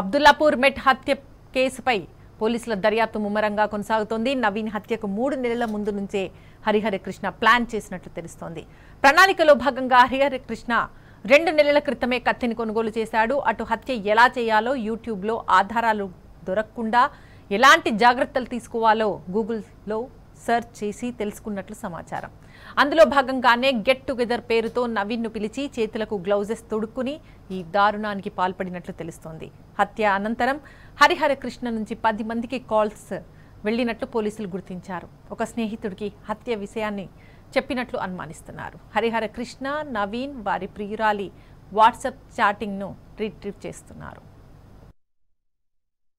అబ్దుల్లాపూర్ మెట్ హత్య కేసుపై పోలీసుల దర్యాప్తు ముమ్మరంగా కొనసాగుతోంది నవీన్ హత్యకు మూడు నెలల ముందు నుంచే హరిహర కృష్ణ ప్లాన్ చేసినట్లు తెలుస్తోంది ప్రణాళికలో భాగంగా హరిహర కృష్ణ రెండు నెలల క్రితమే కత్తిని కొనుగోలు చేశాడు అటు హత్య ఎలా చేయాలో యూట్యూబ్లో ఆధారాలు దొరకకుండా ఎలాంటి జాగ్రత్తలు తీసుకోవాలో గూగుల్లో సెర్చ్ చేసి తెలుసుకున్నట్లు సమాచారం అందులో భాగంగానే గెట్ టుగెదర్ పేరుతో నవీన్ను పిలిచి చేతులకు గ్లౌజెస్ తొడుక్కుని ఈ దారుణానికి పాల్పడినట్లు తెలుస్తోంది హత్య అనంతరం హరిహర కృష్ణ నుంచి పది మందికి కాల్స్ వెళ్ళినట్లు పోలీసులు గుర్తించారు ఒక స్నేహితుడికి హత్య విషయాన్ని చెప్పినట్లు అనుమానిస్తున్నారు హరిహర కృష్ణ నవీన్ వారి ప్రియురాలి వాట్సాప్ చాటింగ్ను రిట్రీవ్ చేస్తున్నారు